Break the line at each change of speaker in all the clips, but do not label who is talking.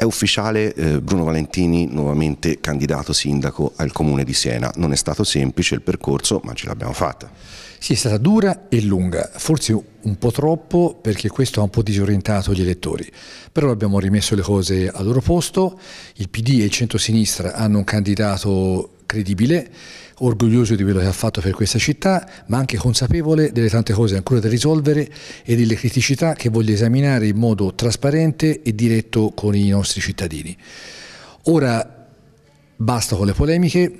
È ufficiale eh, Bruno Valentini nuovamente candidato sindaco al comune di Siena. Non è stato semplice il percorso ma ce l'abbiamo fatta. Sì, è stata dura e lunga,
forse un po' troppo perché questo ha un po' disorientato gli elettori, però abbiamo rimesso le cose al loro posto, il PD e il centrosinistra hanno un candidato credibile, orgoglioso di quello che ha fatto per questa città, ma anche consapevole delle tante cose ancora da risolvere e delle criticità che voglio esaminare in modo trasparente e diretto con i nostri cittadini. Ora basta con le polemiche,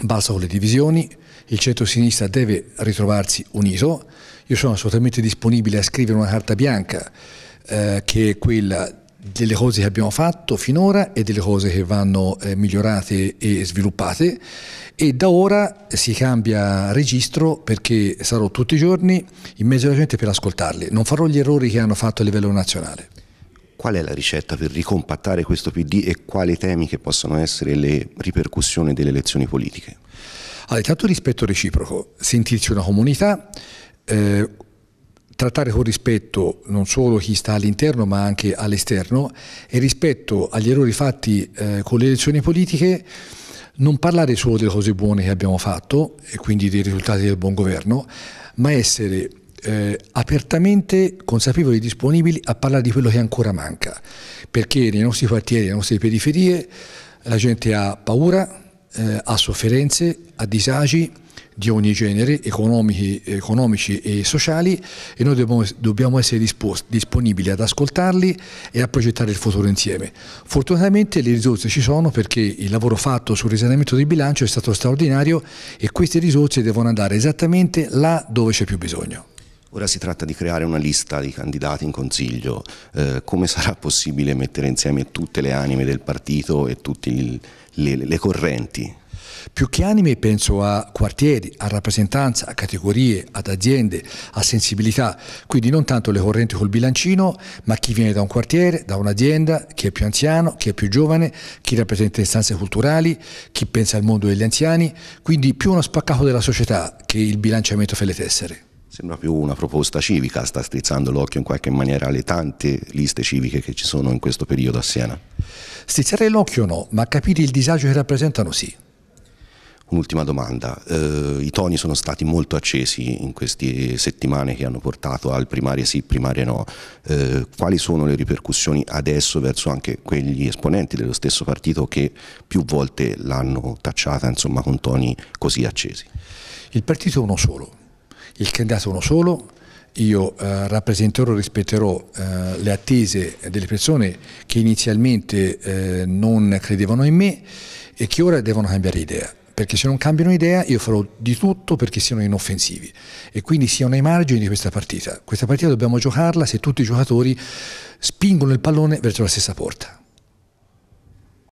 basta con le divisioni, il centro-sinistra deve ritrovarsi unito, io sono assolutamente disponibile a scrivere una carta bianca eh, che è quella di delle cose che abbiamo fatto finora e delle cose che vanno eh, migliorate e sviluppate e da ora si cambia registro perché sarò tutti i giorni in mezzo alla gente per ascoltarli, non farò gli errori che hanno fatto a livello nazionale.
Qual è la ricetta per ricompattare questo PD e quali temi che possono essere le ripercussioni delle elezioni politiche?
Allora, intanto rispetto reciproco, sentirci una comunità, eh, trattare con rispetto non solo chi sta all'interno ma anche all'esterno e rispetto agli errori fatti eh, con le elezioni politiche non parlare solo delle cose buone che abbiamo fatto e quindi dei risultati del buon governo, ma essere eh, apertamente consapevoli e disponibili a parlare di quello che ancora manca, perché nei nostri quartieri, nelle nostre periferie la gente ha paura, eh, ha sofferenze, ha disagi, di ogni genere, economici, economici e sociali, e noi dobbiamo, dobbiamo essere disposti, disponibili ad ascoltarli e a progettare il futuro insieme. Fortunatamente le risorse ci sono perché il lavoro fatto sul risanamento di bilancio è stato straordinario e queste risorse devono andare esattamente là dove c'è più bisogno.
Ora si tratta di creare una lista di candidati in consiglio, eh, come sarà possibile mettere insieme tutte le anime del partito e tutte le, le correnti?
Più che anime penso a quartieri, a rappresentanza, a categorie, ad aziende, a sensibilità, quindi non tanto le correnti col bilancino, ma chi viene da un quartiere, da un'azienda, chi è più anziano, chi è più giovane, chi rappresenta istanze culturali, chi pensa al mondo degli anziani, quindi più uno spaccato della società che il bilanciamento fra le tessere.
Sembra più una proposta civica, sta strizzando l'occhio in qualche maniera alle tante liste civiche che ci sono in questo periodo a Siena.
Strizzare l'occhio no, ma capire il disagio che rappresentano sì.
Un'ultima domanda, eh, i toni sono stati molto accesi in queste settimane che hanno portato al primarie sì, primarie no, eh, quali sono le ripercussioni adesso verso anche quegli esponenti dello stesso partito che più volte l'hanno tacciata insomma, con toni così accesi?
Il partito è uno solo, il candidato è uno solo, io eh, rappresenterò e rispetterò eh, le attese delle persone che inizialmente eh, non credevano in me e che ora devono cambiare idea perché se non cambiano idea io farò di tutto perché siano inoffensivi e quindi siano ai margini di questa partita. Questa partita dobbiamo giocarla se tutti i giocatori spingono il pallone verso la stessa porta.